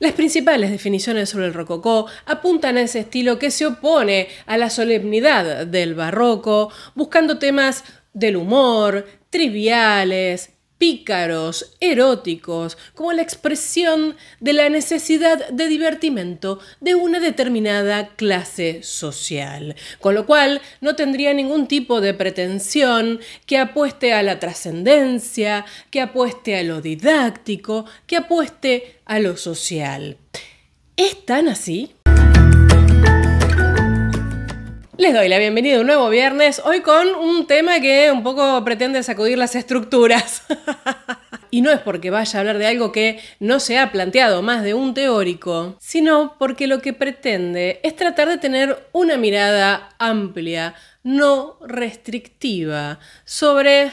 Las principales definiciones sobre el rococó apuntan a ese estilo que se opone a la solemnidad del barroco, buscando temas del humor, triviales, pícaros, eróticos, como la expresión de la necesidad de divertimento de una determinada clase social, con lo cual no tendría ningún tipo de pretensión que apueste a la trascendencia, que apueste a lo didáctico, que apueste a lo social. ¿Es tan así? Les doy la bienvenida a un nuevo viernes, hoy con un tema que un poco pretende sacudir las estructuras. y no es porque vaya a hablar de algo que no se ha planteado más de un teórico, sino porque lo que pretende es tratar de tener una mirada amplia, no restrictiva, sobre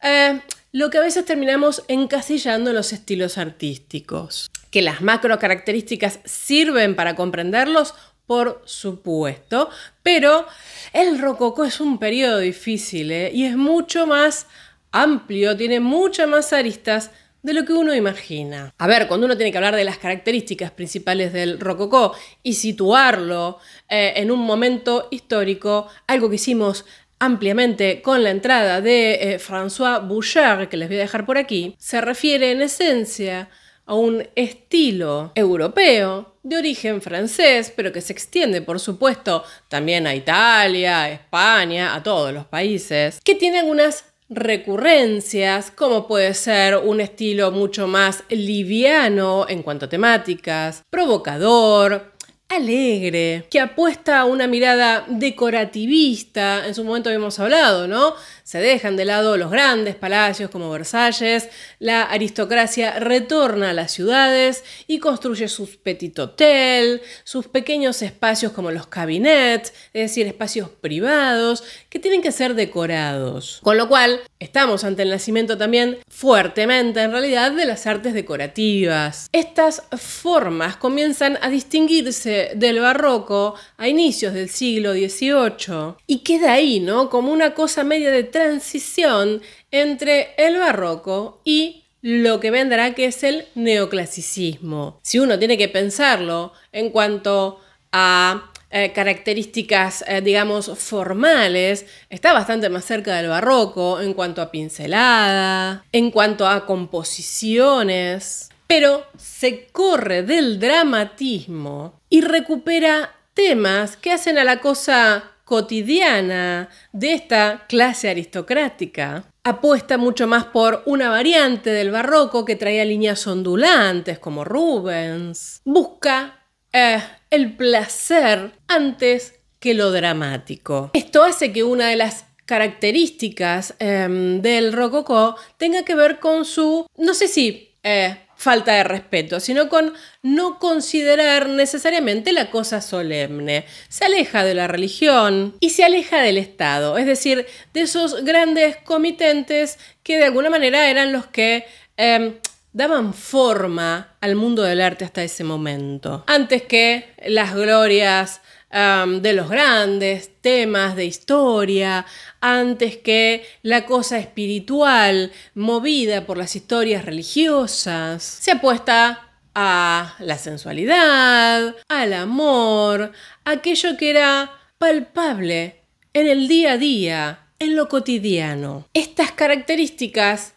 eh, lo que a veces terminamos encasillando en los estilos artísticos. Que las macro características sirven para comprenderlos por supuesto, pero el rococó es un periodo difícil ¿eh? y es mucho más amplio, tiene muchas más aristas de lo que uno imagina. A ver, cuando uno tiene que hablar de las características principales del rococó y situarlo eh, en un momento histórico, algo que hicimos ampliamente con la entrada de eh, François Boucher, que les voy a dejar por aquí, se refiere en esencia a un estilo europeo de origen francés, pero que se extiende, por supuesto, también a Italia, a España, a todos los países, que tiene algunas recurrencias, como puede ser un estilo mucho más liviano en cuanto a temáticas, provocador, alegre, que apuesta a una mirada decorativista. En su momento habíamos hablado, ¿no? Se dejan de lado los grandes palacios como Versalles, la aristocracia retorna a las ciudades y construye sus petit hotel, sus pequeños espacios como los cabinets, es decir, espacios privados que tienen que ser decorados. Con lo cual, estamos ante el nacimiento también fuertemente en realidad de las artes decorativas. Estas formas comienzan a distinguirse del barroco a inicios del siglo XVIII y queda ahí, ¿no? Como una cosa media de transición entre el barroco y lo que vendrá que es el neoclasicismo. Si uno tiene que pensarlo en cuanto a eh, características, eh, digamos, formales, está bastante más cerca del barroco en cuanto a pincelada, en cuanto a composiciones, pero se corre del dramatismo y recupera temas que hacen a la cosa cotidiana de esta clase aristocrática. Apuesta mucho más por una variante del barroco que traía líneas ondulantes como Rubens. Busca eh, el placer antes que lo dramático. Esto hace que una de las características em, del rococó tenga que ver con su, no sé si eh, falta de respeto, sino con no considerar necesariamente la cosa solemne. Se aleja de la religión y se aleja del Estado, es decir, de esos grandes comitentes que de alguna manera eran los que... Em, daban forma al mundo del arte hasta ese momento. Antes que las glorias de los grandes, temas de historia, antes que la cosa espiritual movida por las historias religiosas. Se apuesta a la sensualidad, al amor, aquello que era palpable en el día a día, en lo cotidiano. Estas características,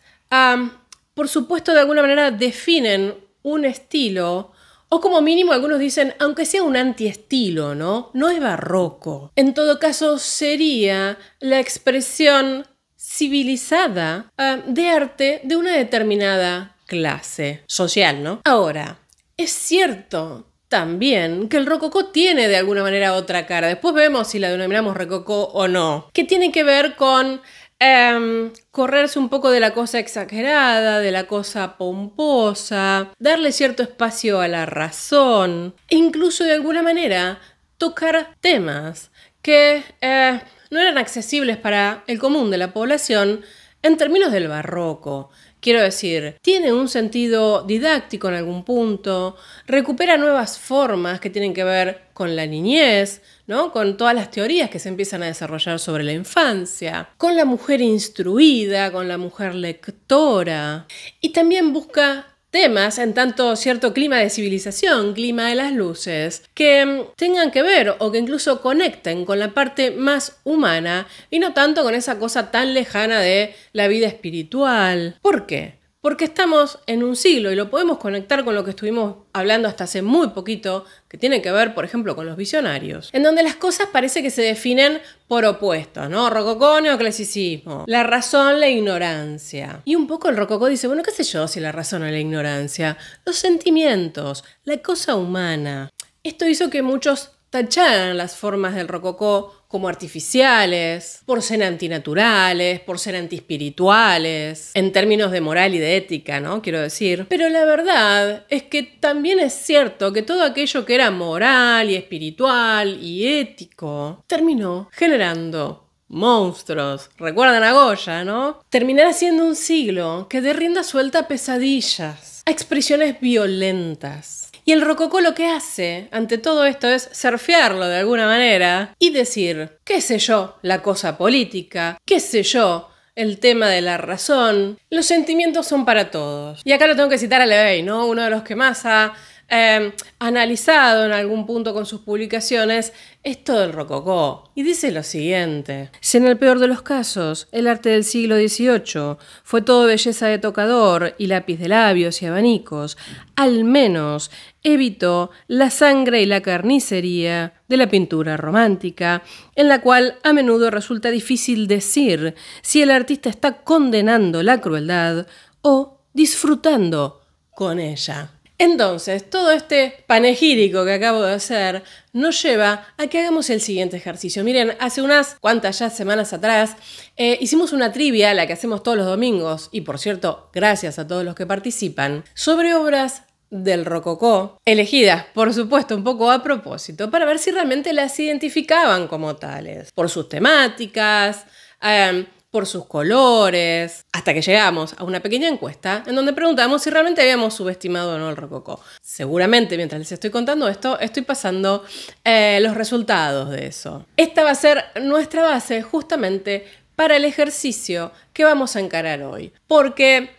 por supuesto, de alguna manera definen un estilo o como mínimo algunos dicen, aunque sea un antiestilo, ¿no? No es barroco. En todo caso, sería la expresión civilizada ah, de arte de una determinada clase social, ¿no? Ahora, es cierto también que el rococó tiene de alguna manera otra cara. Después vemos si la denominamos rococó o no. Que tiene que ver con Em, correrse un poco de la cosa exagerada, de la cosa pomposa, darle cierto espacio a la razón, e incluso de alguna manera tocar temas que eh, no eran accesibles para el común de la población en términos del barroco, Quiero decir, tiene un sentido didáctico en algún punto, recupera nuevas formas que tienen que ver con la niñez, ¿no? con todas las teorías que se empiezan a desarrollar sobre la infancia, con la mujer instruida, con la mujer lectora, y también busca temas en tanto cierto clima de civilización, clima de las luces, que mm, tengan que ver o que incluso conecten con la parte más humana y no tanto con esa cosa tan lejana de la vida espiritual. ¿Por qué? porque estamos en un siglo y lo podemos conectar con lo que estuvimos hablando hasta hace muy poquito, que tiene que ver, por ejemplo, con los visionarios, en donde las cosas parece que se definen por opuestos, ¿no? Rococó, neoclasicismo, la razón, la ignorancia. Y un poco el rococó dice, bueno, qué sé yo si la razón o la ignorancia, los sentimientos, la cosa humana. Esto hizo que muchos tacharan las formas del rococó como artificiales, por ser antinaturales, por ser antispirituales, en términos de moral y de ética, ¿no? Quiero decir. Pero la verdad es que también es cierto que todo aquello que era moral y espiritual y ético terminó generando monstruos, recuerdan a Goya, ¿no? Terminará siendo un siglo que de rienda suelta a pesadillas, a expresiones violentas y el rococó lo que hace ante todo esto es surfearlo de alguna manera y decir, qué sé yo, la cosa política, qué sé yo, el tema de la razón. Los sentimientos son para todos. Y acá lo tengo que citar a Levey, ¿no? Uno de los que más ha Em, analizado en algún punto con sus publicaciones, es todo el rococó. Y dice lo siguiente. Si en el peor de los casos, el arte del siglo XVIII fue todo belleza de tocador y lápiz de labios y abanicos, al menos evitó la sangre y la carnicería de la pintura romántica, en la cual a menudo resulta difícil decir si el artista está condenando la crueldad o disfrutando con ella. Entonces, todo este panegírico que acabo de hacer nos lleva a que hagamos el siguiente ejercicio. Miren, hace unas cuantas ya semanas atrás eh, hicimos una trivia, la que hacemos todos los domingos, y por cierto, gracias a todos los que participan, sobre obras del rococó, elegidas por supuesto un poco a propósito, para ver si realmente las identificaban como tales, por sus temáticas, em, por sus colores, hasta que llegamos a una pequeña encuesta en donde preguntamos si realmente habíamos subestimado o no el rococó. Seguramente, mientras les estoy contando esto, estoy pasando eh, los resultados de eso. Esta va a ser nuestra base justamente para el ejercicio que vamos a encarar hoy, porque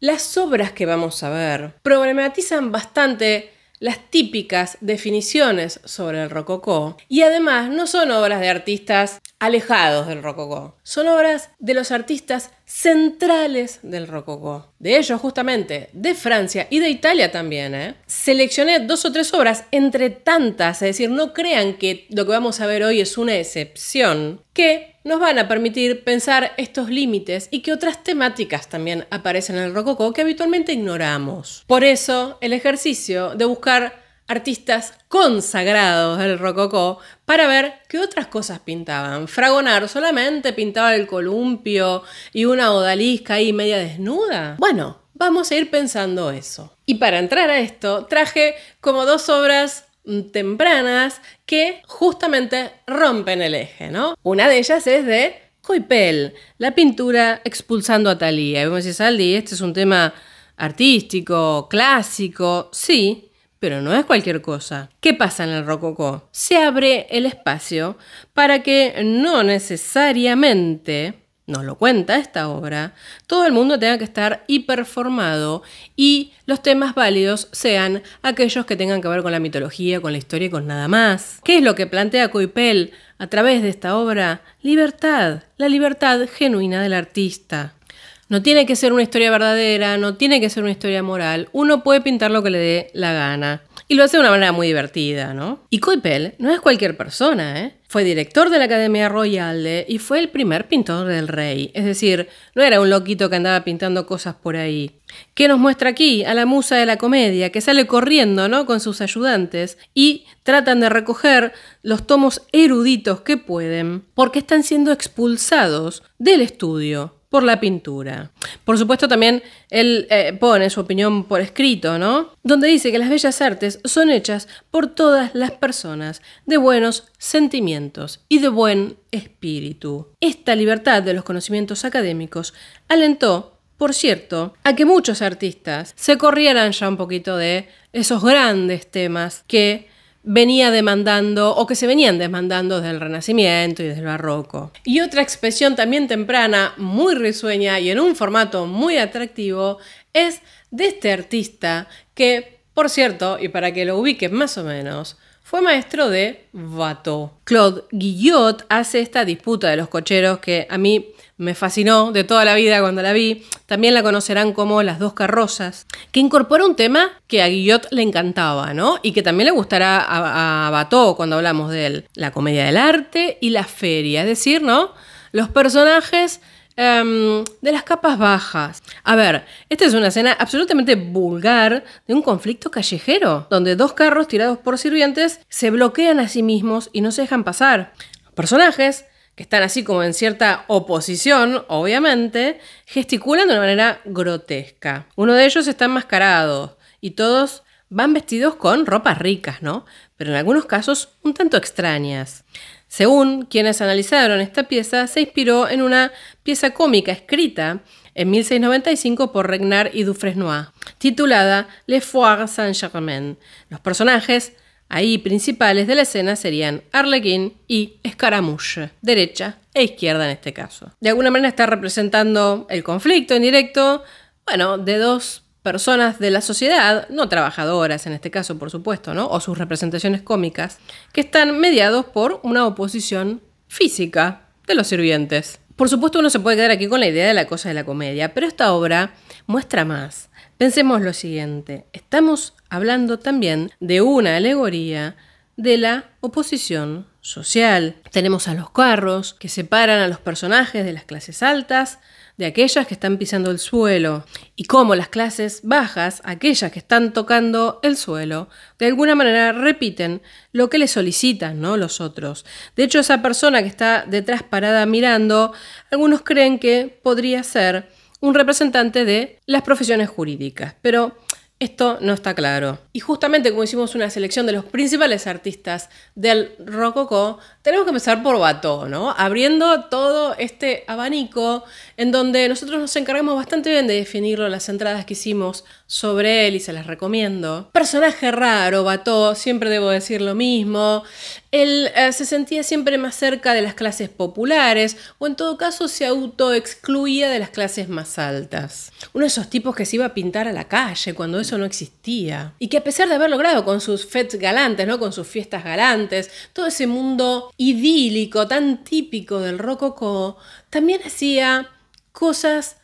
las obras que vamos a ver problematizan bastante las típicas definiciones sobre el rococó y además no son obras de artistas alejados del rococó, son obras de los artistas centrales del rococó. De ellos justamente, de Francia y de Italia también. ¿eh? Seleccioné dos o tres obras entre tantas, es decir, no crean que lo que vamos a ver hoy es una excepción, que nos van a permitir pensar estos límites y que otras temáticas también aparecen en el rococó que habitualmente ignoramos. Por eso, el ejercicio de buscar artistas consagrados del rococó para ver qué otras cosas pintaban. ¿Fragonar solamente pintaba el columpio y una odalisca ahí media desnuda. Bueno, vamos a ir pensando eso. Y para entrar a esto, traje como dos obras tempranas que justamente rompen el eje, ¿no? Una de ellas es de Coipel, la pintura expulsando a Thalía. Y vamos a Saldi, este es un tema artístico, clásico, sí, pero no es cualquier cosa. ¿Qué pasa en el rococó? Se abre el espacio para que no necesariamente, nos lo cuenta esta obra, todo el mundo tenga que estar hiperformado y los temas válidos sean aquellos que tengan que ver con la mitología, con la historia y con nada más. ¿Qué es lo que plantea Coipel a través de esta obra? Libertad, la libertad genuina del artista. No tiene que ser una historia verdadera, no tiene que ser una historia moral. Uno puede pintar lo que le dé la gana. Y lo hace de una manera muy divertida, ¿no? Y Coipel no es cualquier persona, ¿eh? Fue director de la Academia Royal y fue el primer pintor del rey. Es decir, no era un loquito que andaba pintando cosas por ahí. ¿Qué nos muestra aquí? A la musa de la comedia, que sale corriendo, ¿no? Con sus ayudantes y tratan de recoger los tomos eruditos que pueden, porque están siendo expulsados del estudio por la pintura. Por supuesto también él eh, pone su opinión por escrito, ¿no? Donde dice que las bellas artes son hechas por todas las personas, de buenos sentimientos y de buen espíritu. Esta libertad de los conocimientos académicos alentó, por cierto, a que muchos artistas se corrieran ya un poquito de esos grandes temas que venía demandando o que se venían demandando desde el Renacimiento y desde el Barroco. Y otra expresión también temprana, muy risueña y en un formato muy atractivo, es de este artista que, por cierto, y para que lo ubique más o menos, fue maestro de Watteau. Claude Guillot hace esta disputa de los cocheros que a mí me fascinó de toda la vida cuando la vi. También la conocerán como Las dos carrozas, que incorpora un tema que a Guillot le encantaba, ¿no? Y que también le gustará a, Bateau cuando hablamos de él. La comedia del arte y la feria, es decir, ¿no? Los personajes em, de las capas bajas. A ver, esta es una escena absolutamente vulgar de un conflicto callejero, donde dos carros tirados por sirvientes se bloquean a sí mismos y no se dejan pasar. personajes que están así como en cierta oposición, obviamente, gesticulan de una manera grotesca. Uno de ellos está enmascarado y todos van vestidos con ropas ricas, ¿no? Pero en algunos casos un tanto extrañas. Según quienes analizaron esta pieza, se inspiró en una pieza cómica escrita en 1695 por Regnard y Dufresnoy, titulada Le Foire Saint-Germain. Los personajes Ahí principales de la escena serían Arlequín y Scaramouche, derecha e izquierda en este caso. De alguna manera está representando el conflicto en directo, bueno, de dos personas de la sociedad, no trabajadoras en este caso, por supuesto, ¿no? O sus representaciones cómicas, que están mediados por una oposición física de los sirvientes. Por supuesto uno se puede quedar aquí con la idea de la cosa de la comedia, pero esta obra muestra más. Pensemos lo siguiente, estamos hablando también de una alegoría de la oposición social. Tenemos a los carros que separan a los personajes de las clases altas de aquellas que están pisando el suelo y cómo las clases bajas, aquellas que están tocando el suelo, de alguna manera repiten lo que les solicitan ¿no? los otros. De hecho, esa persona que está detrás parada mirando, algunos creen que podría ser un representante de las profesiones jurídicas. Pero esto no está claro. Y justamente como hicimos una selección de los principales artistas del rococó, tenemos que empezar por Bató, ¿no? Abriendo todo este abanico en donde nosotros nos encargamos bastante bien de definirlo, las entradas que hicimos sobre él y se las recomiendo. Personaje raro, Bató, siempre debo decir lo mismo. Él eh, se sentía siempre más cerca de las clases populares o en todo caso se autoexcluía de las clases más altas. Uno de esos tipos que se iba a pintar a la calle cuando eso no existía. Y que a pesar de haber logrado con sus fets galantes, ¿no? con sus fiestas galantes, todo ese mundo idílico, tan típico del rococó, también hacía cosas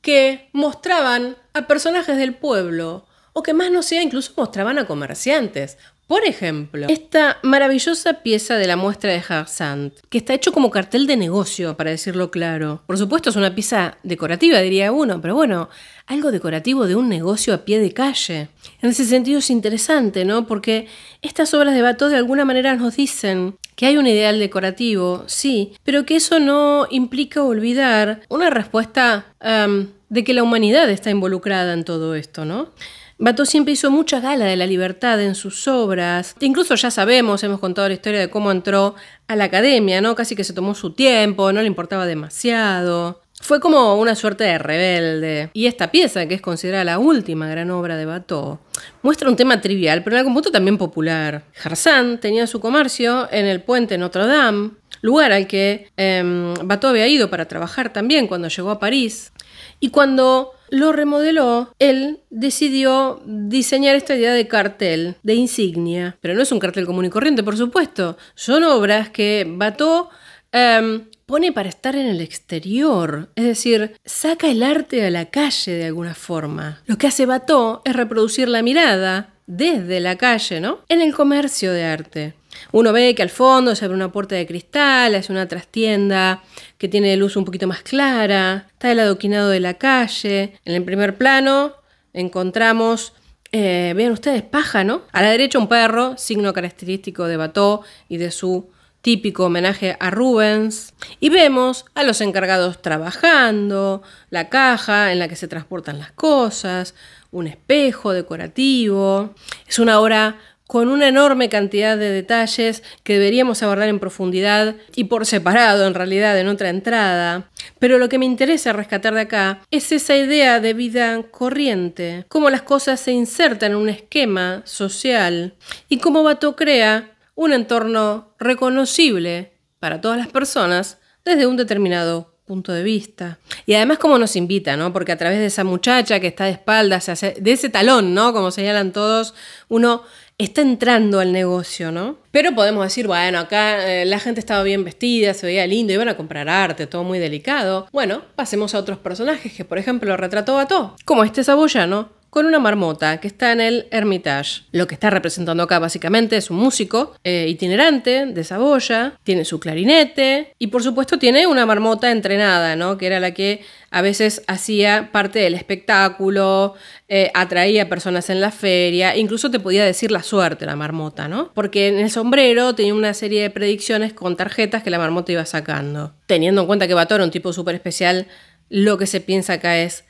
que mostraban a personajes del pueblo, o que más no sea, incluso mostraban a comerciantes. Por ejemplo, esta maravillosa pieza de la muestra de Harsant, que está hecho como cartel de negocio, para decirlo claro. Por supuesto, es una pieza decorativa, diría uno, pero bueno, algo decorativo de un negocio a pie de calle. En ese sentido es interesante, ¿no? Porque estas obras de Bato de alguna manera nos dicen que hay un ideal decorativo, sí, pero que eso no implica olvidar una respuesta de que la humanidad está involucrada en todo esto, ¿no? Bato siempre hizo mucha gala de la libertad en sus obras. Incluso ya sabemos, hemos contado la historia de cómo entró a la academia, ¿no? Casi que se tomó su tiempo, no le importaba demasiado. Fue como una suerte de rebelde. Y esta pieza, que es considerada la última gran obra de Bateau, muestra un tema trivial, pero en algún punto también popular. Jarsan tenía su comercio en el puente Notre Dame, lugar al que em, Bateau había ido para trabajar también cuando llegó a París. Y cuando lo remodeló, él decidió diseñar esta idea de cartel, de insignia. Pero no es un cartel común y corriente, por supuesto. Son obras que Bateau... Em, pone para estar en el exterior, es decir, saca el arte a la calle de alguna forma. Lo que hace Bató es reproducir la mirada desde la calle, ¿no? En el comercio de arte. Uno ve que al fondo se abre una puerta de cristal, es una trastienda que tiene luz un poquito más clara, está el adoquinado de la calle. En el primer plano encontramos, eh, vean ustedes, paja, ¿no? A la derecha un perro, signo característico de Bató y de su típico homenaje a Rubens, y vemos a los encargados trabajando, la caja en la que se transportan las cosas, un espejo decorativo. Es una obra con una enorme cantidad de detalles que deberíamos abordar en profundidad y por separado en realidad en otra entrada. Pero lo que me interesa rescatar de acá es esa idea de vida corriente, cómo las cosas se insertan en un esquema social y cómo Bato crea un entorno reconocible para todas las personas desde un determinado punto de vista. Y además como nos invita, ¿no? Porque a través de esa muchacha que está de espaldas, de ese talón, ¿no? Como señalan todos, uno está entrando al negocio, ¿no? Pero podemos decir, bueno, acá eh, la gente estaba bien vestida, se veía lindo, iban a comprar arte, todo muy delicado. Bueno, pasemos a otros personajes que, por ejemplo, retrató a todo. como este ¿no? con una marmota que está en el Hermitage. Lo que está representando acá básicamente es un músico eh, itinerante de Saboya, tiene su clarinete y por supuesto tiene una marmota entrenada, ¿no? que era la que a veces hacía parte del espectáculo, atraía eh, atraía personas en la feria, incluso te podía decir la suerte la marmota, ¿no? Porque en el sombrero tenía una serie de predicciones con tarjetas que la marmota iba sacando. Teniendo en cuenta que Bator era un tipo súper especial, lo que se piensa acá es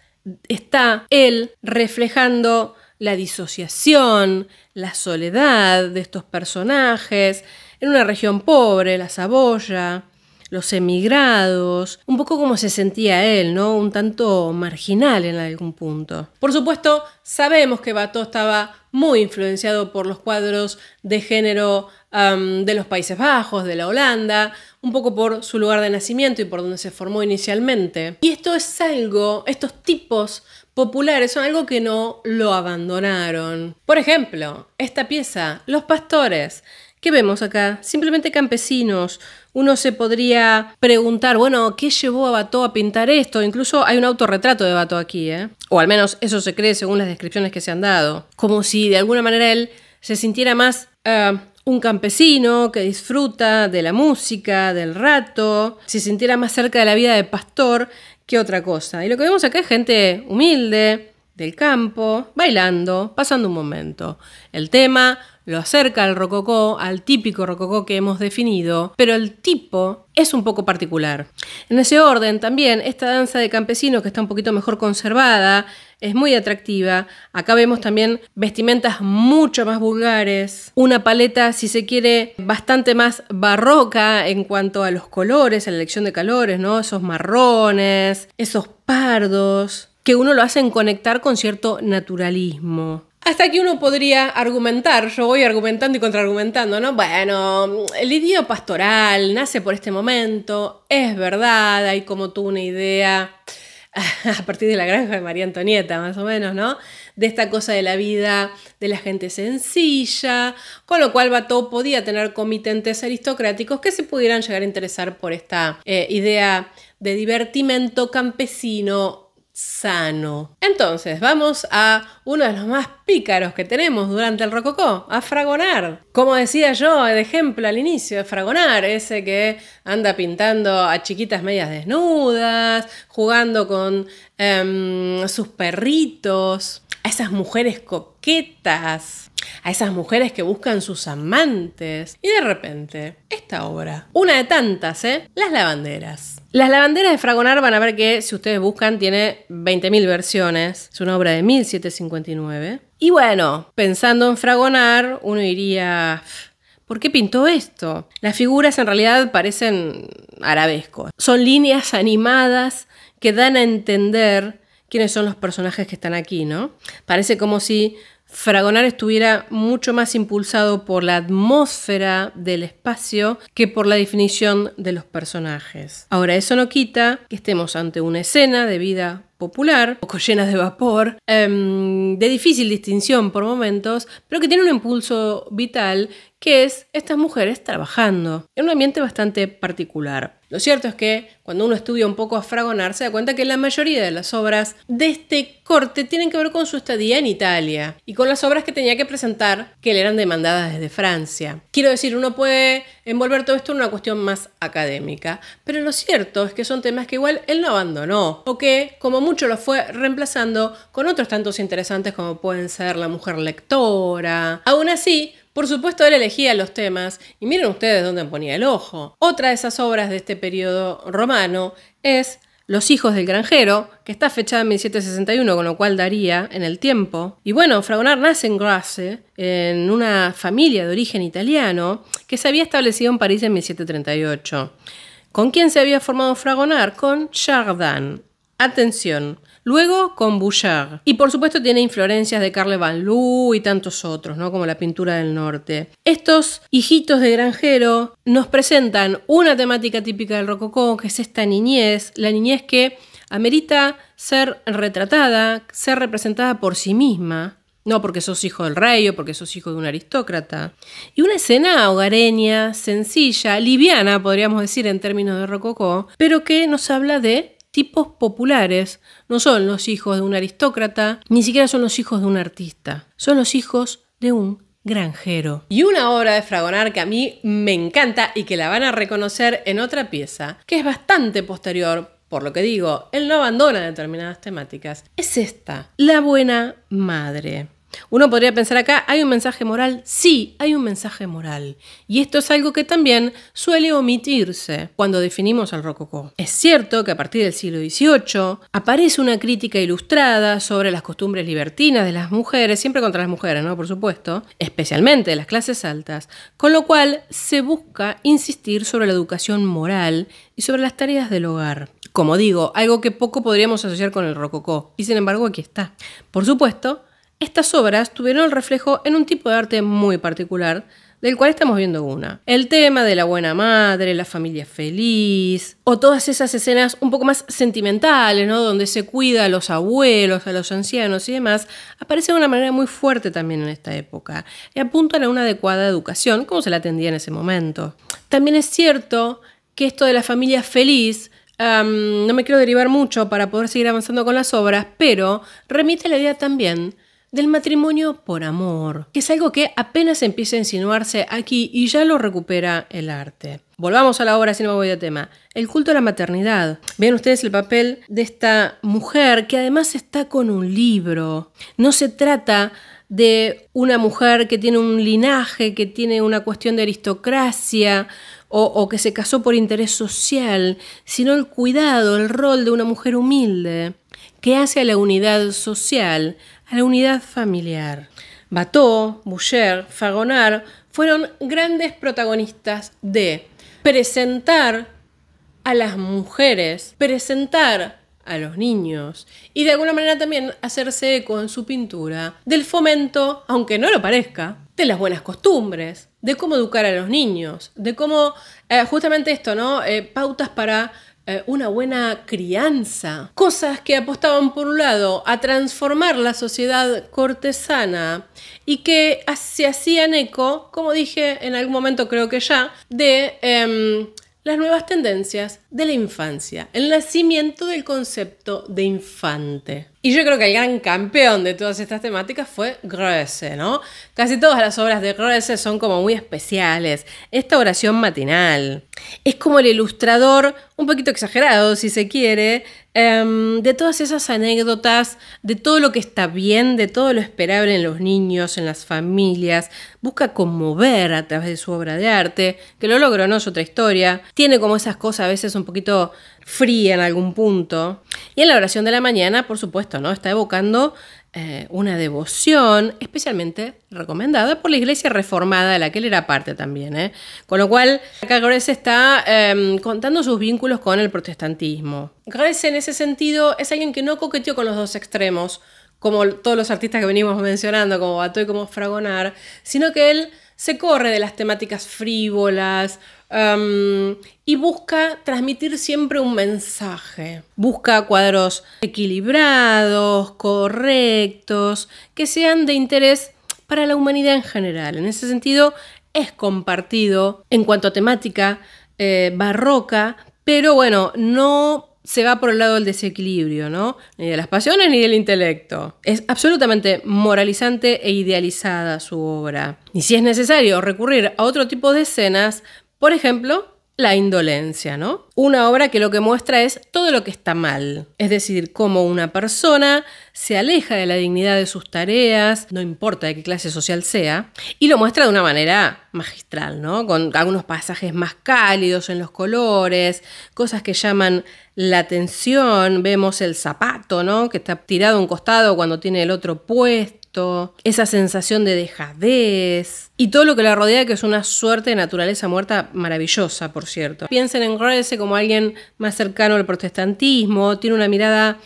está él reflejando la disociación, la soledad de estos personajes, en una región pobre, la Saboya, los emigrados, un poco como se sentía él, ¿no? Un tanto marginal en algún punto. Por supuesto, sabemos que Bató estaba muy influenciado por los cuadros de género de los Países Bajos, de la Holanda, un poco por su lugar de nacimiento y por donde se formó inicialmente. Y esto es algo, estos tipos populares son algo que no lo abandonaron. Por ejemplo, esta pieza, Los Pastores, que vemos acá, simplemente campesinos, uno se podría preguntar, bueno, ¿qué llevó a Bato a pintar esto? Incluso hay un autorretrato de Bato aquí, ¿eh? o al menos eso se cree según las descripciones que se han dado, como si de alguna manera él se sintiera más eh, un campesino que disfruta de la música, del rato, se sintiera más cerca de la vida de pastor que otra cosa. Y lo que vemos acá es gente humilde, del campo, bailando, pasando un momento. El tema, lo acerca al rococó, al típico rococó que hemos definido, pero el tipo es un poco particular. En ese orden también, esta danza de campesinos que está un poquito mejor conservada, es muy atractiva. Acá vemos también vestimentas mucho más vulgares, una paleta, si se quiere, bastante más barroca en cuanto a los colores, a la elección de colores, ¿no? Esos marrones, esos pardos, que uno lo hacen conectar con cierto naturalismo. Hasta que uno podría argumentar, yo voy argumentando y contraargumentando, ¿no? Bueno, el idioma pastoral nace por este momento, es verdad, hay como tú una idea a partir de la granja de María Antonieta, más o menos, ¿no? De esta cosa de la vida de la gente sencilla, con lo cual Bateau podía tener comitentes aristocráticos que se pudieran llegar a interesar por esta eh, idea de divertimento campesino sano. Entonces, vamos a uno de los más pícaros que tenemos durante el rococó, a fragonar. Como decía yo, el ejemplo al inicio, de fragonar, ese que anda pintando a chiquitas medias desnudas, jugando con em, sus perritos, a esas mujeres coquetas a esas mujeres que buscan sus amantes. Y de repente, esta obra, una de tantas, ¿eh? Las lavanderas. Las lavanderas de Fragonard van a ver que, si ustedes buscan, tiene 20.000 versiones. Es una obra de 1759. Y bueno, pensando en Fragonard, uno diría... ¿Por qué pintó esto? Las figuras en realidad parecen arabescos. Son líneas animadas que dan a entender quiénes son los personajes que están aquí, ¿no? Parece como si Fragonar estuviera mucho más impulsado por la atmósfera del espacio que por la definición de los personajes. Ahora, eso no quita que estemos ante una escena de vida popular, poco llena de vapor, em, de difícil distinción por momentos, pero que tiene un impulso vital que es estas mujeres trabajando en un ambiente bastante particular. Lo cierto es que cuando uno estudia un poco a Fragonar se da cuenta que la mayoría de las obras de este corte tienen que ver con su estadía en Italia y con las obras que tenía que presentar que le eran demandadas desde Francia. Quiero decir, uno puede envolver todo esto en una cuestión más académica, pero lo cierto es que son temas que igual él no abandonó o que como mucho lo fue reemplazando con otros tantos interesantes como pueden ser la mujer lectora. Aún así, por supuesto, él elegía los temas y miren ustedes dónde ponía el ojo. Otra de esas obras de este periodo romano es los hijos del granjero, que está fechada en 1761, con lo cual daría en el tiempo. Y bueno, Fragonard nace en Grasse, en una familia de origen italiano, que se había establecido en París en 1738. ¿Con quién se había formado Fragonard? Con Chardin. Atención, Luego con Bouchard. Y por supuesto tiene influencias de Carle Van Loo y tantos otros, ¿no? como la pintura del norte. Estos hijitos de granjero nos presentan una temática típica del rococó, que es esta niñez, la niñez que amerita ser retratada, ser representada por sí misma, no porque sos hijo del rey o porque sos hijo de un aristócrata. Y una escena hogareña, sencilla, liviana, podríamos decir en términos de rococó, pero que nos habla de tipos populares no son los hijos de un aristócrata, ni siquiera son los hijos de un artista, son los hijos de un granjero. Y una obra de Fragonar que a mí me encanta y que la van a reconocer en otra pieza, que es bastante posterior, por lo que digo, él no abandona determinadas temáticas, es esta, La buena madre. Uno podría pensar acá, ¿hay un mensaje moral? Sí, hay un mensaje moral. Y esto es algo que también suele omitirse cuando definimos al rococó. Es cierto que a partir del siglo XVIII aparece una crítica ilustrada sobre las costumbres libertinas de las mujeres, siempre contra las mujeres, ¿no? Por supuesto, especialmente de las clases altas, con lo cual se busca insistir sobre la educación moral y sobre las tareas del hogar. Como digo, algo que poco podríamos asociar con el rococó, y sin embargo aquí está. Por supuesto, estas obras tuvieron el reflejo en un tipo de arte muy particular, del cual estamos viendo una. El tema de la buena madre, la familia feliz, o todas esas escenas un poco más sentimentales, ¿no? Donde se cuida a los abuelos, a los ancianos y demás, aparece de una manera muy fuerte también en esta época y apuntan a una adecuada educación, como se la atendía en ese momento. También es cierto que esto de la familia feliz no me quiero derivar mucho para poder seguir avanzando con las obras, pero remite la idea también del matrimonio por amor, que es algo que apenas empieza a insinuarse aquí y ya lo recupera el arte. Volvamos a la obra, si no me voy de tema. El culto a la maternidad. Vean ustedes el papel de esta mujer que además está con un libro. No se trata de una mujer que tiene un linaje, que tiene una cuestión de aristocracia, o, o, que se casó por interés social, sino el cuidado, el rol de una mujer humilde que hace a la unidad social la unidad familiar. Bateau, Boucher, Fagonard fueron grandes protagonistas de presentar a las mujeres, presentar a los niños y de alguna manera también hacerse eco en su pintura del fomento, aunque no lo parezca, de las buenas costumbres, de cómo educar a los niños, de cómo eh, justamente esto, ¿no? Eh, pautas para eh, una buena crianza, cosas que apostaban por un lado a transformar la sociedad cortesana y que se hacían eco, como dije en algún momento creo que ya, de em, las nuevas tendencias de la infancia, el nacimiento del concepto de infante. Y yo creo que el gran campeón de todas estas temáticas fue Groese, ¿no? Casi todas las obras de Groese son como muy especiales. Esta oración matinal es como el ilustrador, un poquito exagerado si se quiere, Em, de todas esas anécdotas, de todo lo que está bien, de todo lo esperable en los niños, en las familias, busca conmover a través de su obra de arte, que lo logro, no es otra historia. Tiene como esas cosas a veces un poquito fría en algún punto. Y en la oración de la mañana, por supuesto, ¿no? Está evocando eh, una devoción especialmente recomendada por la iglesia reformada de la que él era parte también. ¿eh? Con lo cual, acá Grace está em, contando sus vínculos con el protestantismo. Grace en ese sentido es alguien que no coqueteó con los dos extremos, como todos los artistas que venimos mencionando, como y como Fragonar, sino que él se corre de las temáticas frívolas, Em, y busca transmitir siempre un mensaje. Busca cuadros equilibrados, correctos, que sean de interés para la humanidad en general. En ese sentido, es compartido en cuanto a temática eh, barroca, pero bueno, no se va por el lado del desequilibrio, ¿no? Ni de las pasiones ni del intelecto. Es absolutamente moralizante e idealizada su obra. Y si es necesario recurrir a otro tipo de escenas, por ejemplo, la indolencia, ¿no? Una obra que lo que muestra es todo lo que está mal, es decir, cómo una persona se aleja de la dignidad de sus tareas, no importa de qué clase social sea, y lo muestra de una manera magistral, ¿no? Con algunos pasajes más cálidos en los colores, cosas que llaman la atención, vemos el zapato, ¿no? Que está tirado a un costado cuando tiene el otro puesto esa sensación de dejadez y todo lo que la rodea, que es una suerte de naturaleza muerta maravillosa, por cierto. Piensen en Grace como alguien más cercano al protestantismo, tiene una mirada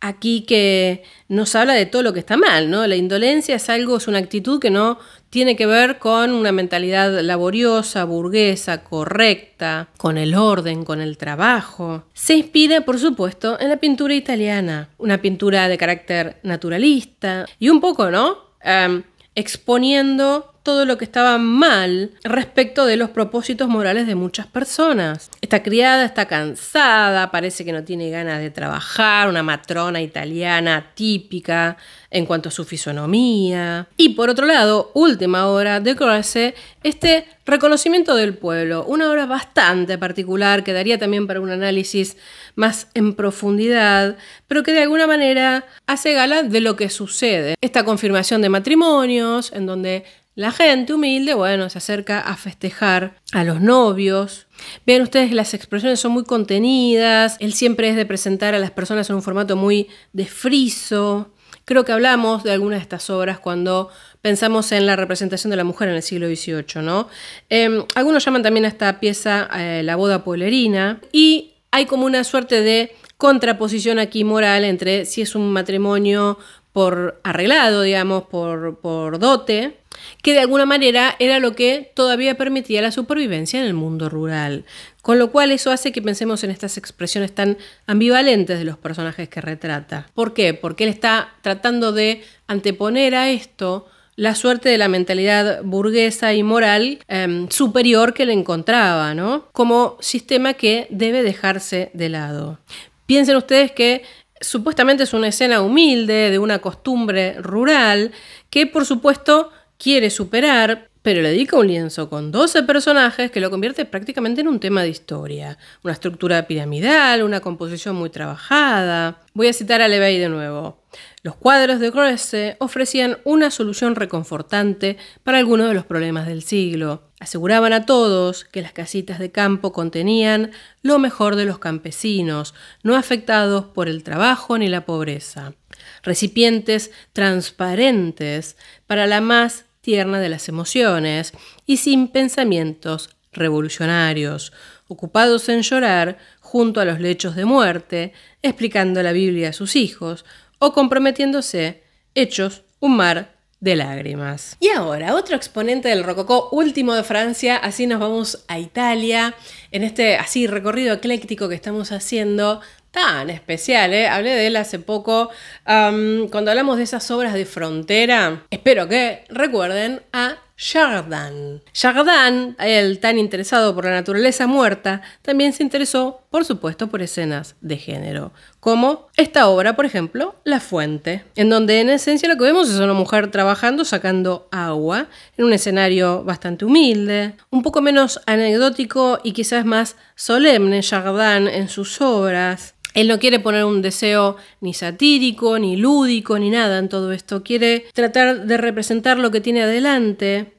aquí que nos habla de todo lo que está mal, ¿no? La indolencia es algo, es una actitud que no tiene que ver con una mentalidad laboriosa, burguesa, correcta, con el orden, con el trabajo. Se inspira, por supuesto, en la pintura italiana, una pintura de carácter naturalista y un poco, ¿no? Em, exponiendo todo lo que estaba mal respecto de los propósitos morales de muchas personas. Está criada, está cansada, parece que no tiene ganas de trabajar, una matrona italiana típica en cuanto a su fisonomía. Y por otro lado, última hora de Croce, este reconocimiento del pueblo, una obra bastante particular que daría también para un análisis más en profundidad, pero que de alguna manera hace gala de lo que sucede. Esta confirmación de matrimonios, en donde la gente humilde, bueno, se acerca a festejar a los novios. Vean ustedes las expresiones son muy contenidas, él siempre es de presentar a las personas en un formato muy de friso. Creo que hablamos de algunas de estas obras cuando pensamos en la representación de la mujer en el siglo XVIII, ¿no? Em, algunos llaman también a esta pieza eh, la boda polerina. y hay como una suerte de contraposición aquí moral entre si es un matrimonio por arreglado, digamos, por, por dote, que de alguna manera era lo que todavía permitía la supervivencia en el mundo rural. Con lo cual eso hace que pensemos en estas expresiones tan ambivalentes de los personajes que retrata. ¿Por qué? Porque él está tratando de anteponer a esto la suerte de la mentalidad burguesa y moral em, superior que le encontraba, ¿no? Como sistema que debe dejarse de lado. Piensen ustedes que supuestamente es una escena humilde, de una costumbre rural, que por supuesto quiere superar, pero le dedica un lienzo con 12 personajes que lo convierte prácticamente en un tema de historia. Una estructura piramidal, una composición muy trabajada. Voy a citar a Levey de nuevo. Los cuadros de Croce ofrecían una solución reconfortante para algunos de los problemas del siglo. Aseguraban a todos que las casitas de campo contenían lo mejor de los campesinos, no afectados por el trabajo ni la pobreza. Recipientes transparentes para la más tierna de las emociones y sin pensamientos revolucionarios, ocupados en llorar junto a los lechos de muerte, explicando la Biblia a sus hijos o comprometiéndose, hechos, un mar de lágrimas. Y ahora, otro exponente del rococó último de Francia, así nos vamos a Italia, en este así recorrido ecléctico que estamos haciendo, tan especial, ¿eh? hablé de él hace poco, cuando hablamos de esas obras de frontera, espero que recuerden a Jardin. Jardin, él tan interesado por la naturaleza muerta, también se interesó, por supuesto, por escenas de género, como esta obra, por ejemplo, La Fuente, en donde en esencia lo que vemos es una mujer trabajando sacando agua en un escenario bastante humilde, un poco menos anecdótico y quizás más solemne Jardin en sus obras, él no quiere poner un deseo ni satírico, ni lúdico, ni nada en todo esto. Quiere tratar de representar lo que tiene adelante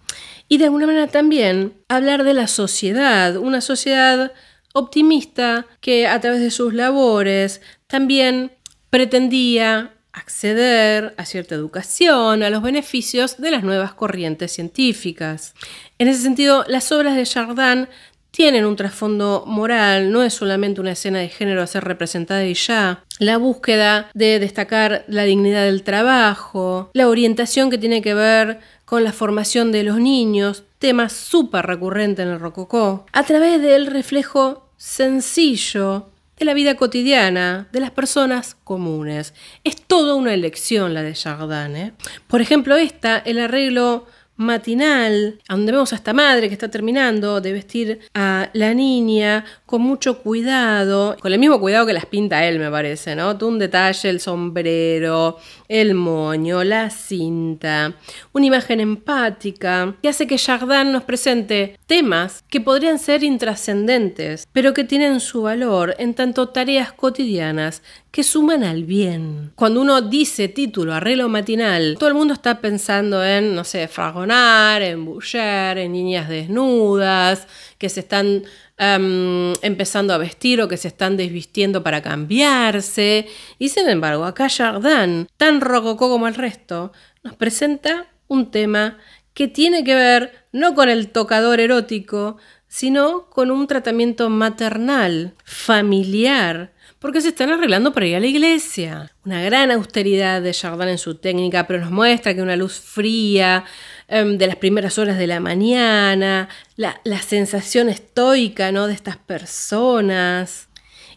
y de alguna manera también hablar de la sociedad, una sociedad optimista que a través de sus labores también pretendía acceder a cierta educación, a los beneficios de las nuevas corrientes científicas. En ese sentido, las obras de Chardin tienen un trasfondo moral, no es solamente una escena de género a ser representada y ya. La búsqueda de destacar la dignidad del trabajo, la orientación que tiene que ver con la formación de los niños, tema súper recurrente en el rococó, a través del reflejo sencillo de la vida cotidiana, de las personas comunes. Es toda una elección la de Jardin. ¿eh? Por ejemplo, esta, el arreglo matinal, donde vemos a esta madre que está terminando de vestir a la niña con mucho cuidado, con el mismo cuidado que las pinta él, me parece, ¿no? un detalle, el sombrero, el moño, la cinta, una imagen empática que hace que Jardin nos presente temas que podrían ser intrascendentes, pero que tienen su valor en tanto tareas cotidianas que suman al bien. Cuando uno dice título, arreglo matinal, todo el mundo está pensando en, no sé, fragonar, en buller, en niñas desnudas, que se están em, empezando a vestir o que se están desvistiendo para cambiarse. Y sin embargo, acá Jardin, tan rococó como el resto, nos presenta un tema que tiene que ver no con el tocador erótico, sino con un tratamiento maternal, familiar, porque se están arreglando para ir a la iglesia. Una gran austeridad de Jardin en su técnica, pero nos muestra que una luz fría em, de las primeras horas de la mañana, la, sensación estoica ¿no? de estas personas.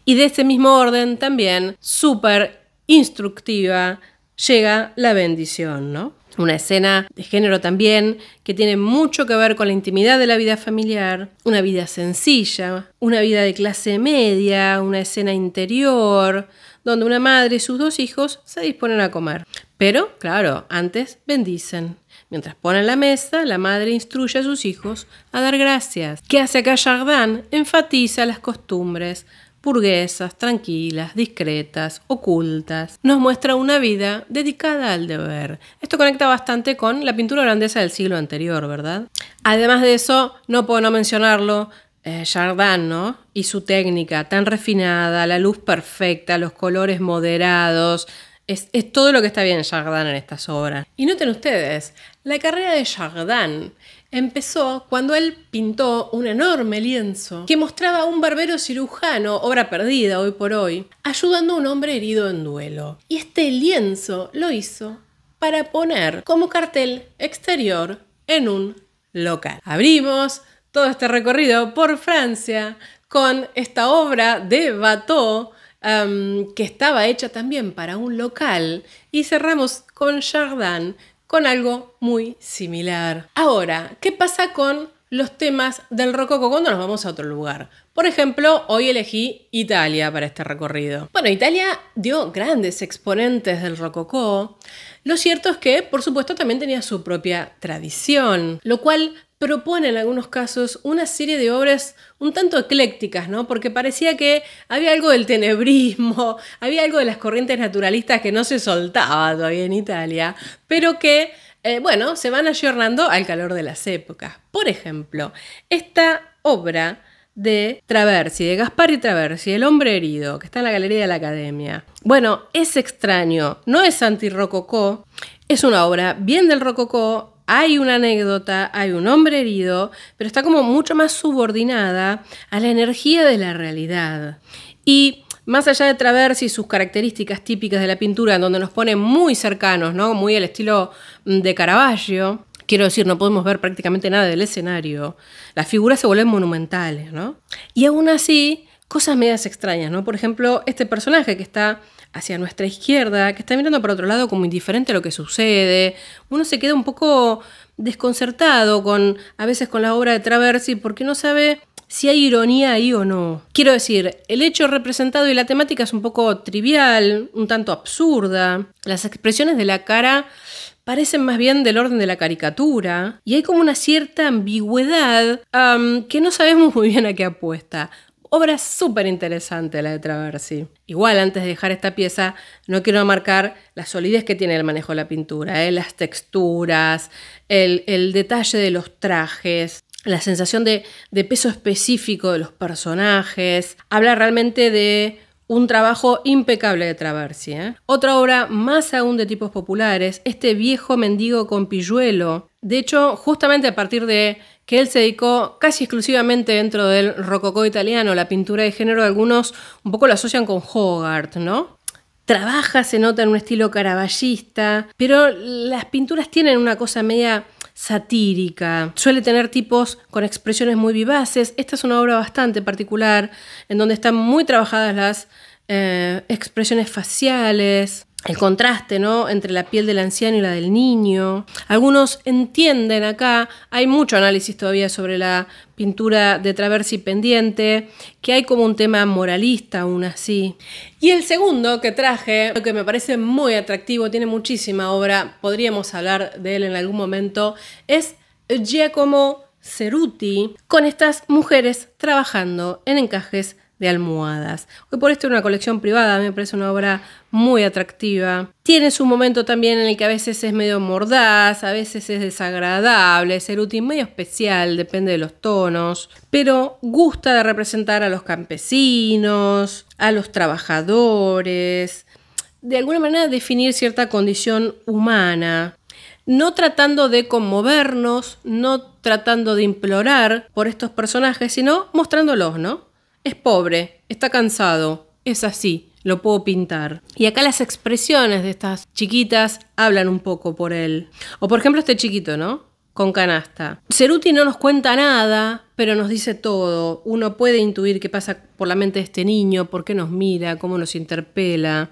Y de ese mismo orden también, súper instructiva, llega la bendición, ¿no? una escena de género también, que tiene mucho que ver con la intimidad de la vida familiar, una vida sencilla, una vida de clase media, una escena interior, donde una madre y sus dos hijos se disponen a comer. Pero, claro, antes bendicen. Mientras ponen la mesa, la madre instruye a sus hijos a dar gracias. ¿Qué hace acá Enfatiza las costumbres, burguesas, tranquilas, discretas, ocultas. Nos muestra una vida dedicada al deber. Esto conecta bastante con la pintura holandesa del siglo anterior, ¿verdad? Además de eso, no puedo no mencionarlo, eh, Jardin, ¿no? Y su técnica tan refinada, la luz perfecta, los colores moderados. Es, es todo lo que está bien Jardin en estas obras. Y noten ustedes, la carrera de Jardin empezó cuando él pintó un enorme lienzo que mostraba a un barbero cirujano, obra perdida hoy por hoy, ayudando a un hombre herido en duelo. Y este lienzo lo hizo para poner como cartel exterior en un local. Abrimos todo este recorrido por Francia con esta obra de Bateau em, que estaba hecha también para un local y cerramos con Chardin con algo muy similar. Ahora, ¿qué pasa con los temas del rococó cuando nos vamos a otro lugar? Por ejemplo, hoy elegí Italia para este recorrido. Bueno, Italia dio grandes exponentes del rococó. Lo cierto es que, por supuesto, también tenía su propia tradición, lo cual propone en algunos casos una serie de obras un tanto eclécticas, ¿no? Porque parecía que había algo del tenebrismo, había algo de las corrientes naturalistas que no se soltaba todavía en Italia, pero que, eh, bueno, se van ayornando al calor de las épocas. Por ejemplo, esta obra de Traversi, de Gaspari Traversi, el hombre herido, que está en la Galería de la Academia. Bueno, es extraño, no es anti-rococó es una obra bien del rococó, hay una anécdota, hay un hombre herido, pero está como mucho más subordinada a la energía de la realidad. Y más allá de Traversi y sus características típicas de la pintura, donde nos pone muy cercanos, ¿no? muy al estilo mm, de Caravaggio, Quiero decir, no podemos ver prácticamente nada del escenario. Las figuras se vuelven monumentales, ¿no? Y aún así, cosas medias extrañas, ¿no? Por ejemplo, este personaje que está hacia nuestra izquierda, que está mirando para otro lado como indiferente a lo que sucede. Uno se queda un poco desconcertado con a veces con la obra de Traversi porque no sabe si hay ironía ahí o no. Quiero decir, el hecho representado y la temática es un poco trivial, un tanto absurda. Las expresiones de la cara parecen más bien del orden de la caricatura y hay como una cierta ambigüedad que no sabemos muy bien a qué apuesta. Obra súper interesante la de Traversi. Igual, antes de dejar esta pieza, no quiero marcar la solidez que tiene el manejo de la pintura, eh, las texturas, el, detalle de los trajes, la sensación de, peso específico de los personajes. Habla realmente de un trabajo impecable de Traversi. Eh. Otra obra más aún de tipos populares, este viejo mendigo con pilluelo. De hecho, justamente a partir de que él se dedicó casi exclusivamente dentro del rococó italiano, la pintura de género, algunos un poco lo asocian con Hogarth, ¿no? Trabaja, se nota en un estilo caraballista, pero las pinturas tienen una cosa media satírica. Suele tener tipos con expresiones muy vivaces. Esta es una obra bastante particular, en donde están muy trabajadas las eh, expresiones faciales el contraste ¿no? entre la piel del anciano y la del niño. Algunos entienden acá, hay mucho análisis todavía sobre la pintura de Traversi pendiente, que hay como un tema moralista aún así. Y el segundo que traje, que me parece muy atractivo, tiene muchísima obra, podríamos hablar de él en algún momento, es Giacomo Ceruti, con estas mujeres trabajando en encajes de almohadas. Hoy por esto es una colección privada, me parece una obra muy atractiva. Tiene su momento también en el que a veces es medio mordaz, a veces es desagradable, es el útil medio especial, depende de los tonos, pero gusta de representar a los campesinos, a los trabajadores, de alguna manera definir cierta condición humana no tratando de conmovernos, no tratando de implorar por estos personajes, sino mostrándolos, ¿no? Es pobre, está cansado, es así, lo puedo pintar. Y acá las expresiones de estas chiquitas hablan un poco por él. O por ejemplo este chiquito, ¿no? Con canasta. Ceruti no nos cuenta nada, pero nos dice todo. Uno puede intuir qué pasa por la mente de este niño, por qué nos mira, cómo nos interpela.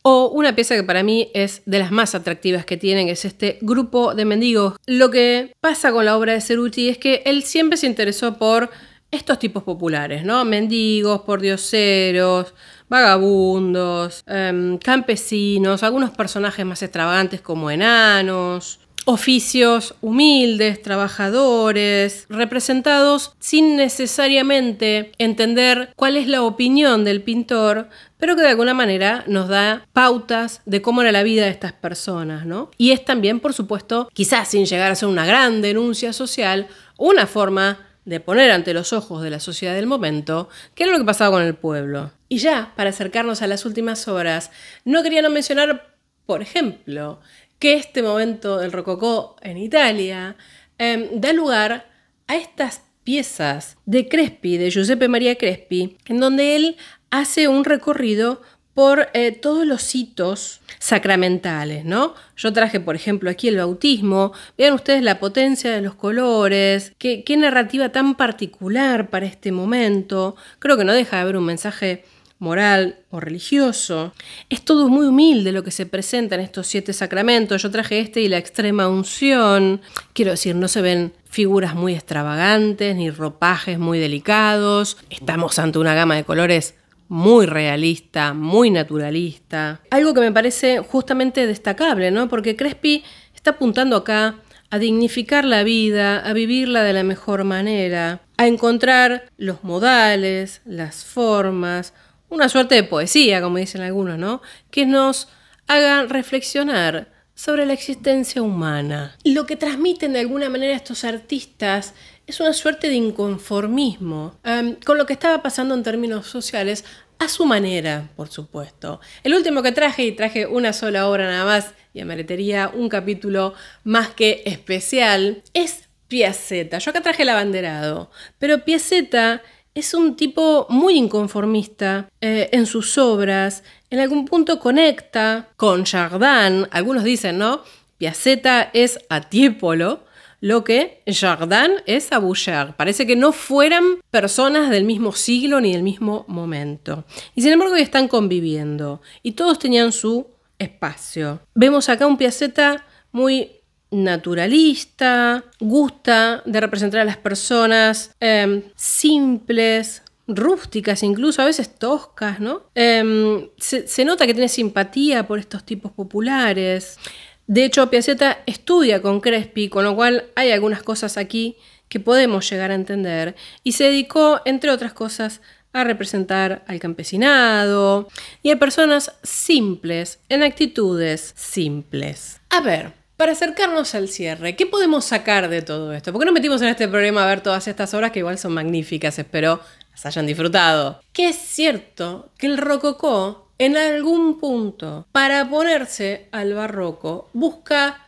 O una pieza que para mí es de las más atractivas que tienen, es este grupo de mendigos. Lo que pasa con la obra de Ceruti es que él siempre se interesó por estos tipos populares, ¿no? Mendigos, pordioseros, vagabundos, em, campesinos, algunos personajes más extravagantes como enanos, oficios humildes, trabajadores, representados sin necesariamente entender cuál es la opinión del pintor, pero que de alguna manera nos da pautas de cómo era la vida de estas personas, ¿no? Y es también, por supuesto, quizás sin llegar a ser una gran denuncia social, una forma de poner ante los ojos de la sociedad del momento qué era lo que pasaba con el pueblo. Y ya, para acercarnos a las últimas horas, no quería no mencionar, por ejemplo, que este momento del rococó en Italia em, da lugar a estas piezas de Crespi, de Giuseppe María Crespi, en donde él hace un recorrido por eh, todos los hitos sacramentales, ¿no? Yo traje, por ejemplo, aquí el bautismo. Vean ustedes la potencia de los colores, qué narrativa tan particular para este momento. Creo que no deja de haber un mensaje moral o religioso. Es todo muy humilde lo que se presenta en estos siete sacramentos. Yo traje este y la extrema unción. Quiero decir, no se ven figuras muy extravagantes ni ropajes muy delicados. Estamos ante una gama de colores muy realista, muy naturalista. Algo que me parece justamente destacable, ¿no? Porque Crespi está apuntando acá a dignificar la vida, a vivirla de la mejor manera, a encontrar los modales, las formas, una suerte de poesía, como dicen algunos, ¿no? Que nos hagan reflexionar sobre la existencia humana. Lo que transmiten de alguna manera estos artistas es una suerte de inconformismo em, con lo que estaba pasando en términos sociales a su manera, por supuesto. El último que traje, y traje una sola obra nada más, y merecería un capítulo más que especial, es Piaceta. Yo acá traje el abanderado, pero Piazzetta es un tipo muy inconformista eh, en sus obras, en algún punto conecta con Jardin, algunos dicen, ¿no? Piaceta es atípolo lo que Jardin es Boucher. Parece que no fueran personas del mismo siglo ni del mismo momento. Y sin embargo, están conviviendo y todos tenían su espacio. Vemos acá un Piaceta muy naturalista, gusta de representar a las personas em, simples, rústicas, incluso a veces toscas, ¿no? Em, se, nota que tiene simpatía por estos tipos populares. De hecho, Piaceta estudia con Crespi, con lo cual hay algunas cosas aquí que podemos llegar a entender, y se dedicó, entre otras cosas, a representar al campesinado y a personas simples, en actitudes simples. A ver, para acercarnos al cierre, ¿qué podemos sacar de todo esto? ¿Por qué no metimos en este problema a ver todas estas obras que igual son magníficas? Espero las hayan disfrutado. Que es cierto que el rococó en algún punto, para ponerse al barroco, busca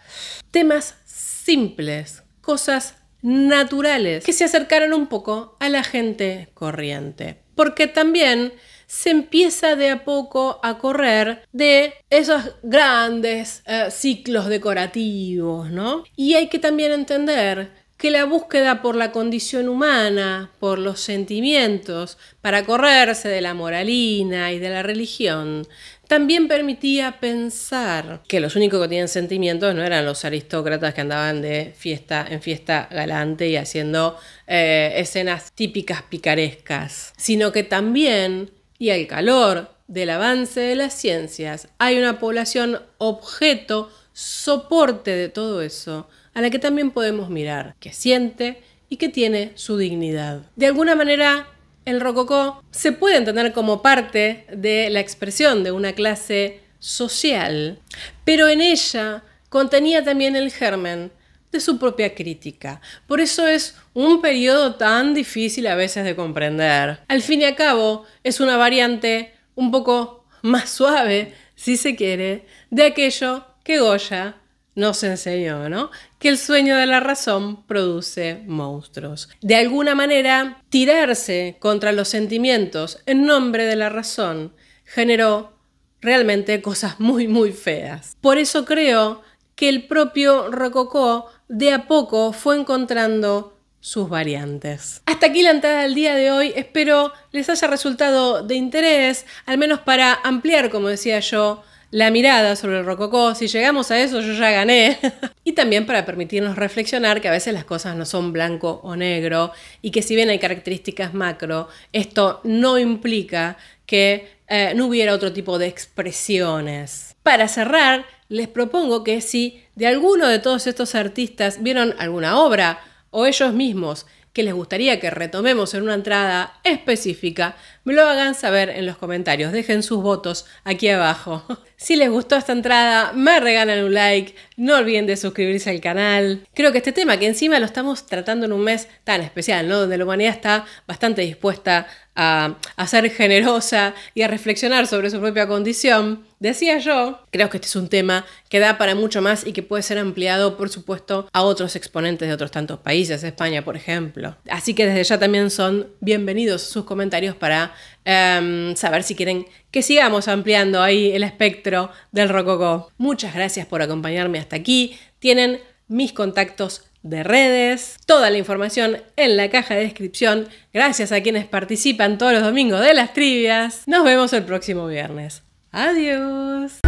temas simples, cosas naturales que se acercaran un poco a la gente corriente. Porque también se empieza de a poco a correr de esos grandes eh, ciclos decorativos, ¿no? Y hay que también entender que la búsqueda por la condición humana, por los sentimientos, para correrse de la moralina y de la religión, también permitía pensar que los únicos que tenían sentimientos no eran los aristócratas que andaban de fiesta en fiesta galante y haciendo eh, escenas típicas picarescas, sino que también, y al calor del avance de las ciencias, hay una población objeto, soporte de todo eso, a la que también podemos mirar, que siente y que tiene su dignidad. De alguna manera, el rococó se puede entender como parte de la expresión de una clase social, pero en ella contenía también el germen de su propia crítica. Por eso es un periodo tan difícil a veces de comprender. Al fin y al cabo, es una variante un poco más suave, si se quiere, de aquello que Goya nos enseñó, ¿no? Que el sueño de la razón produce monstruos. De alguna manera, tirarse contra los sentimientos en nombre de la razón generó realmente cosas muy, muy feas. Por eso creo que el propio Rococó de a poco fue encontrando sus variantes. Hasta aquí la entrada del día de hoy. Espero les haya resultado de interés, al menos para ampliar, como decía yo, la mirada sobre el rococó. Si llegamos a eso, yo ya gané. y también para permitirnos reflexionar que a veces las cosas no son blanco o negro y que si bien hay características macro, esto no implica que eh, no hubiera otro tipo de expresiones. Para cerrar, les propongo que si de alguno de todos estos artistas vieron alguna obra o ellos mismos que les gustaría que retomemos en una entrada específica, me lo hagan saber en los comentarios. Dejen sus votos aquí abajo. Si les gustó esta entrada, me regalan un like. No olviden de suscribirse al canal. Creo que este tema, que encima lo estamos tratando en un mes tan especial, ¿no? Donde la humanidad está bastante dispuesta a, a ser generosa y a reflexionar sobre su propia condición. Decía yo, creo que este es un tema que da para mucho más y que puede ser ampliado, por supuesto, a otros exponentes de otros tantos países, España, por ejemplo. Así que desde ya también son bienvenidos sus comentarios para Em, saber si quieren que sigamos ampliando ahí el espectro del rococó. Muchas gracias por acompañarme hasta aquí. Tienen mis contactos de redes, toda la información en la caja de descripción. Gracias a quienes participan todos los domingos de las trivias. Nos vemos el próximo viernes. Adiós.